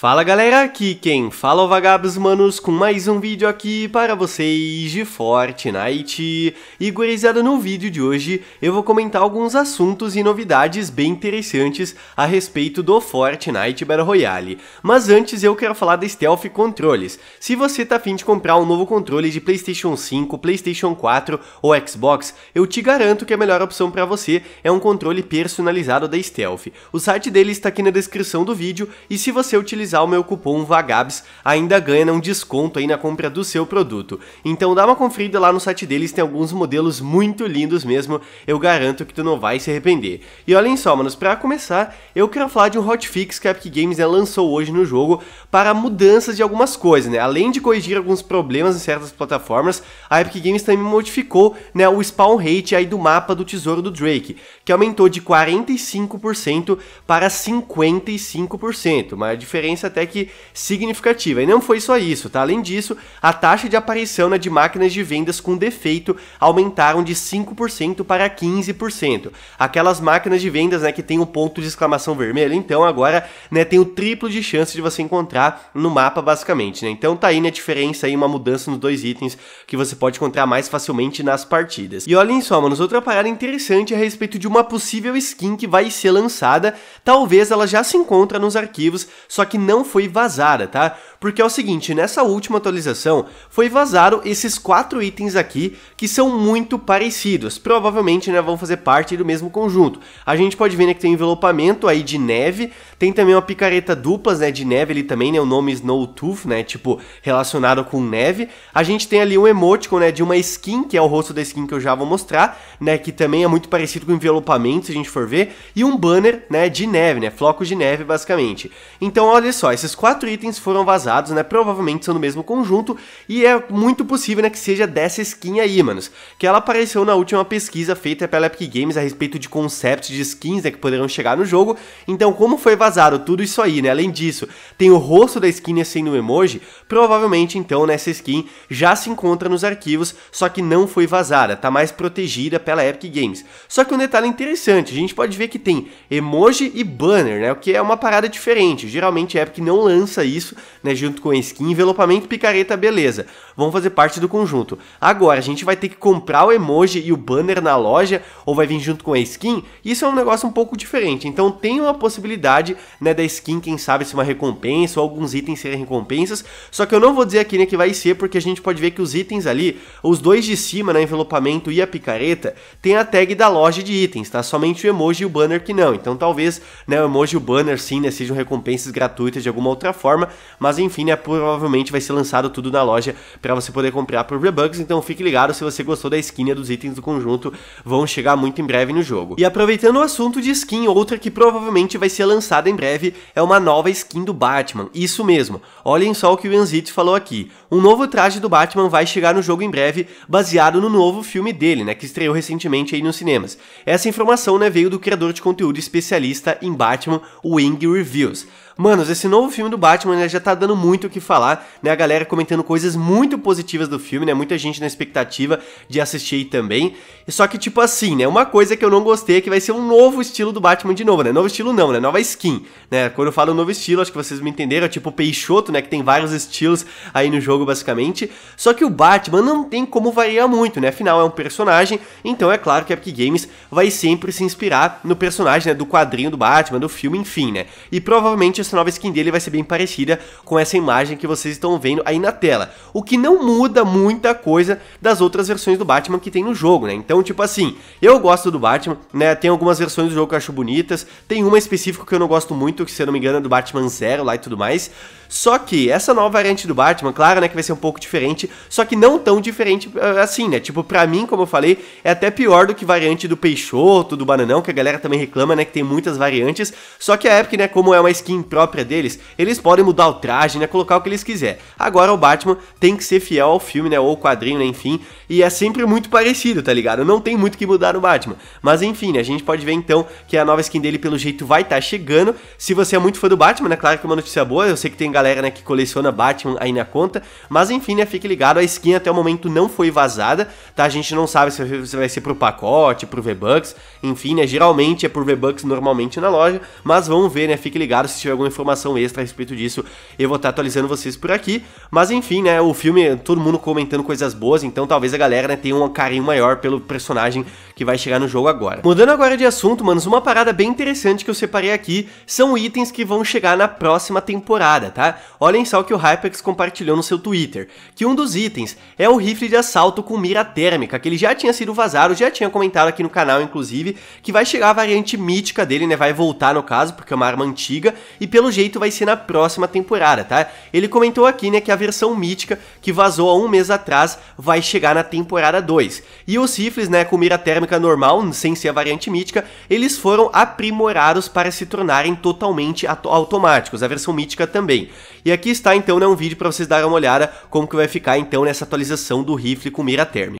Fala galera, aqui quem fala é o Vagabos Manos com mais um vídeo aqui para vocês de Fortnite. E gurizada, no vídeo de hoje eu vou comentar alguns assuntos e novidades bem interessantes a respeito do Fortnite Battle Royale. Mas antes eu quero falar da Stealth Controles. Se você tá afim de comprar um novo controle de Playstation 5, Playstation 4 ou Xbox, eu te garanto que a melhor opção para você é um controle personalizado da Stealth. O site dele está aqui na descrição do vídeo e se você utilizar utilizar o meu cupom VAGABS, ainda ganha um desconto aí na compra do seu produto. Então dá uma conferida lá no site deles, tem alguns modelos muito lindos mesmo, eu garanto que tu não vai se arrepender. E olhem só, manos, pra começar, eu quero falar de um hotfix que a Epic Games né, lançou hoje no jogo para mudanças de algumas coisas, né? Além de corrigir alguns problemas em certas plataformas, a Epic Games também modificou né, o spawn rate aí do mapa do tesouro do Drake, que aumentou de 45% para 55%, uma diferença diferença até que significativa. E não foi só isso, tá? Além disso, a taxa de aparição né, de máquinas de vendas com defeito aumentaram de 5% para 15%. Aquelas máquinas de vendas né, que tem um ponto de exclamação vermelho, então agora né, tem o triplo de chance de você encontrar no mapa, basicamente. Né? Então tá aí né, a diferença aí, uma mudança nos dois itens que você pode encontrar mais facilmente nas partidas. E olhem só, manos, outra parada interessante a respeito de uma possível skin que vai ser lançada. Talvez ela já se encontra nos arquivos, só que não não foi vazada, tá? Porque é o seguinte, nessa última atualização foi vazado esses quatro itens aqui que são muito parecidos. Provavelmente né, vão fazer parte do mesmo conjunto. A gente pode ver né, que tem um envelopamento aí de neve, tem também uma picareta duplas né, de neve ali também, né, o nome Snowtooth, né, tipo relacionado com neve. A gente tem ali um emoticon né, de uma skin, que é o rosto da skin que eu já vou mostrar, né, que também é muito parecido com envelopamento, se a gente for ver, e um banner né, de neve, né, flocos de neve basicamente. Então olha só, esses quatro itens foram vazados né? Provavelmente são do mesmo conjunto e é muito possível, né, que seja dessa skin aí, manos. Que ela apareceu na última pesquisa feita pela Epic Games a respeito de conceitos de skins, né, que poderão chegar no jogo. Então, como foi vazado tudo isso aí, né? Além disso, tem o rosto da skin assim no emoji, provavelmente então nessa skin já se encontra nos arquivos, só que não foi vazada, tá mais protegida pela Epic Games. Só que um detalhe interessante, a gente pode ver que tem emoji e banner, né? O que é uma parada diferente. Geralmente a Epic não lança isso, né? junto com a skin, envelopamento, picareta, beleza. Vão fazer parte do conjunto. Agora, a gente vai ter que comprar o emoji e o banner na loja, ou vai vir junto com a skin, isso é um negócio um pouco diferente. Então tem uma possibilidade, né, da skin, quem sabe, ser uma recompensa, ou alguns itens serem recompensas. Só que eu não vou dizer aqui, né, que vai ser, porque a gente pode ver que os itens ali, os dois de cima, né, envelopamento e a picareta, tem a tag da loja de itens, tá? Somente o emoji e o banner que não. Então talvez, né, o emoji e o banner sim, né, sejam recompensas gratuitas de alguma outra forma, mas enfim enfim, né, provavelmente vai ser lançado tudo na loja para você poder comprar por Rebugs, então fique ligado se você gostou da skin e né, dos itens do conjunto, vão chegar muito em breve no jogo. E aproveitando o assunto de skin, outra que provavelmente vai ser lançada em breve é uma nova skin do Batman, isso mesmo, olhem só o que o Yanzit falou aqui, um novo traje do Batman vai chegar no jogo em breve, baseado no novo filme dele, né, que estreou recentemente aí nos cinemas. Essa informação, né, veio do criador de conteúdo especialista em Batman, o Wing Reviews. Manos, esse novo filme do Batman né, já tá dando muito o que falar, né? A galera comentando coisas muito positivas do filme, né? Muita gente na expectativa de assistir também. Só que, tipo assim, né? Uma coisa que eu não gostei é que vai ser um novo estilo do Batman de novo, né? Novo estilo não, né? Nova skin, né? Quando eu falo novo estilo, acho que vocês me entenderam, é tipo Peixoto, né? Que tem vários estilos aí no jogo, basicamente. Só que o Batman não tem como variar muito, né? Afinal, é um personagem, então é claro que a Epic Games vai sempre se inspirar no personagem, né? Do quadrinho do Batman, do filme, enfim, né? E provavelmente essa nova skin dele vai ser bem parecida com essa imagem que vocês estão vendo aí na tela. O que não muda muita coisa das outras versões do Batman que tem no jogo, né? Então, tipo assim, eu gosto do Batman, né? Tem algumas versões do jogo que eu acho bonitas, tem uma específica que eu não gosto muito, que se eu não me engano é do Batman Zero lá e tudo mais. Só que essa nova variante do Batman, claro, né, que vai ser um pouco diferente, só que não tão diferente eh, assim, né? Tipo, pra mim, como eu falei, é até pior do que variante do Peixoto, do Bananão, que a galera também reclama, né, que tem muitas variantes. Só que a Epic, né, como é uma skin própria deles, eles podem mudar o traje, né, colocar o que eles quiser. Agora o Batman tem que ser fiel ao filme, né, ou ao quadrinho, né, enfim, e é sempre muito parecido, tá ligado? Não tem muito que mudar no Batman. Mas enfim, né, a gente pode ver então que a nova skin dele pelo jeito vai estar tá chegando. Se você é muito fã do Batman, né, claro que é uma notícia boa, eu sei que tem galera né, que coleciona Batman aí na conta. Mas enfim, né? Fique ligado, a skin até o momento não foi vazada, tá? A gente não sabe se vai ser pro pacote, pro V-Bucks, enfim, né? Geralmente é por V-Bucks normalmente na loja, mas vamos ver, né? Fique ligado se tiver alguma informação extra a respeito disso. Eu vou estar tá atualizando vocês por aqui. Mas enfim, né? O filme, todo mundo comentando coisas boas, então talvez a galera né, tenha um carinho maior pelo personagem que vai chegar no jogo agora. Mudando agora de assunto, manos, uma parada bem interessante que eu separei aqui são itens que vão chegar na próxima temporada, tá? Olhem só o que o HyperX compartilhou no seu Twitter, que um dos itens é o rifle de assalto com mira térmica, que ele já tinha sido vazado, já tinha comentado aqui no canal, inclusive, que vai chegar a variante mítica dele, né? Vai voltar no caso, porque é uma arma antiga, e pelo jeito vai ser na próxima temporada, tá? Ele comentou aqui, né, que a versão mítica, que vazou há um mês atrás, vai chegar na temporada 2. E os rifles, né, com mira térmica normal, sem ser a variante mítica, eles foram aprimorados para se tornarem totalmente automáticos, a versão mítica também. E aqui está então né, um vídeo para vocês darem uma olhada como que vai ficar então nessa atualização do rifle com mira térmica.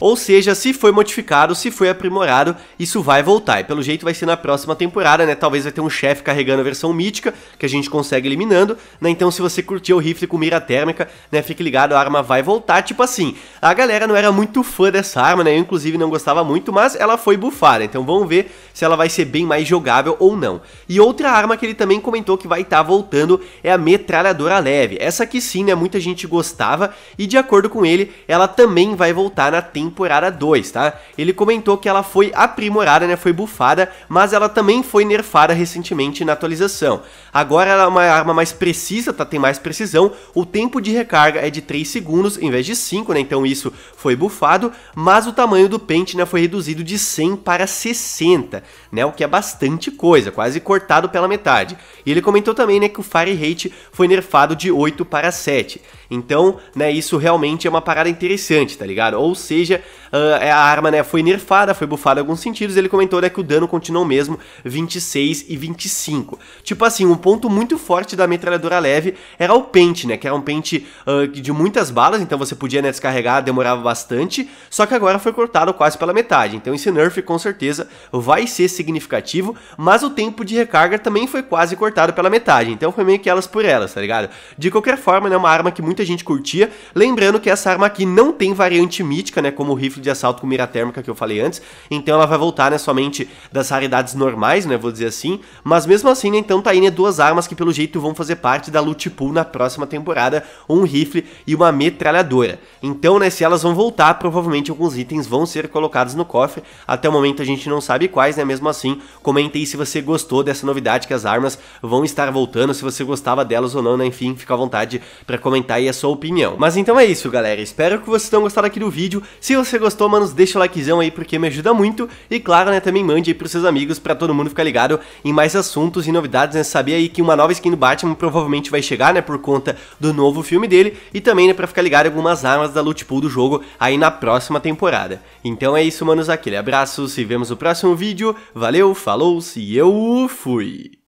Ou seja, se foi modificado, se foi aprimorado, isso vai voltar. E pelo jeito vai ser na próxima temporada, né? Talvez vai ter um chefe carregando a versão mítica, que a gente consegue eliminando, né? Então se você curtiu o rifle com mira térmica, né? Fique ligado, a arma vai voltar. Tipo assim, a galera não era muito fã dessa arma, né? Eu inclusive não gostava muito, mas ela foi bufada. Então vamos ver se ela vai ser bem mais jogável ou não. E outra arma que ele também comentou que vai estar tá voltando é a metralhadora leve. Essa aqui sim, né? Muita gente gostava e de acordo com ele, ela também vai voltar na temporada temporada 2, tá? Ele comentou que ela foi aprimorada, né, foi bufada, mas ela também foi nerfada recentemente na atualização. Agora ela é uma arma mais precisa, tá? Tem mais precisão, o tempo de recarga é de 3 segundos em vez de 5, né? Então isso foi bufado, mas o tamanho do pente, né, foi reduzido de 100 para 60, né? O que é bastante coisa, quase cortado pela metade. E ele comentou também, né, que o Fire Rate foi nerfado de 8 para 7. Então, né, isso realmente é uma parada interessante, tá ligado? Ou seja, ah, é, a arma né, foi nerfada, foi bufada em alguns sentidos. Ele comentou né, que o dano continuou mesmo 26 e 25. Tipo assim, um ponto muito forte da metralhadora leve era o pente, né? Que era um pente uh, de muitas balas, então você podia né, descarregar, demorava bastante. Só que agora foi cortado quase pela metade. Então esse nerf com certeza vai ser significativo, mas o tempo de recarga também foi quase cortado pela metade. Então foi meio que elas por elas, tá ligado? De qualquer forma, é né, uma arma que muita gente curtia. Lembrando que essa arma aqui não tem variante mítica, né? Como como o rifle de assalto com mira térmica que eu falei antes, então ela vai voltar, né, somente das raridades normais, né, vou dizer assim, mas mesmo assim, né, então tá aí, né, duas armas que pelo jeito vão fazer parte da loot pool na próxima temporada, um rifle e uma metralhadora. Então, né, se elas vão voltar, provavelmente alguns itens vão ser colocados no cofre, até o momento a gente não sabe quais, né, mesmo assim, comente aí se você gostou dessa novidade que as armas vão estar voltando, se você gostava delas ou não, né, enfim, fica à vontade para comentar aí a sua opinião. Mas então é isso, galera, espero que vocês tenham gostado aqui do vídeo, se você gostou, manos, deixa o likezão aí porque me ajuda muito. E claro, né, também mande aí pros seus amigos para todo mundo ficar ligado em mais assuntos e novidades, né? Saber aí que uma nova skin do Batman provavelmente vai chegar, né, por conta do novo filme dele. E também, né, pra ficar ligado em algumas armas da loot pool do jogo aí na próxima temporada. Então é isso, manos, aquele abraço, se vemos no próximo vídeo. Valeu, falou, se eu fui!